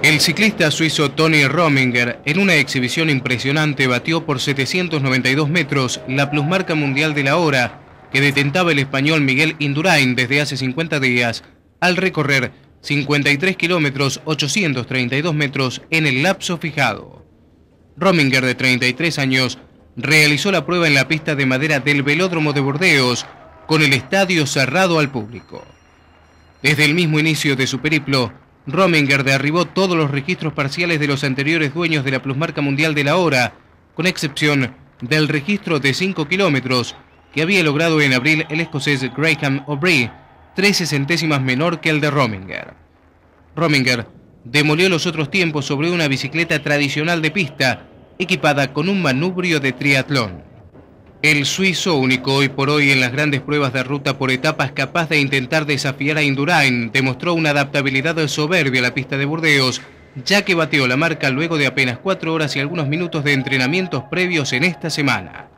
El ciclista suizo Tony Rominger, en una exhibición impresionante, batió por 792 metros la plusmarca mundial de la hora que detentaba el español Miguel Indurain desde hace 50 días, al recorrer 53 kilómetros 832 metros en el lapso fijado. Rominger, de 33 años, realizó la prueba en la pista de madera del Velódromo de Bordeos, con el estadio cerrado al público. Desde el mismo inicio de su periplo, Rominger derribó todos los registros parciales de los anteriores dueños de la plusmarca mundial de la hora, con excepción del registro de 5 kilómetros que había logrado en abril el escocés Graham O'Brien, 13 centésimas menor que el de Rominger. Rominger demolió los otros tiempos sobre una bicicleta tradicional de pista, equipada con un manubrio de triatlón. El suizo, único hoy por hoy en las grandes pruebas de ruta por etapas capaz de intentar desafiar a Indurain, demostró una adaptabilidad soberbia a la pista de Burdeos, ya que bateó la marca luego de apenas cuatro horas y algunos minutos de entrenamientos previos en esta semana.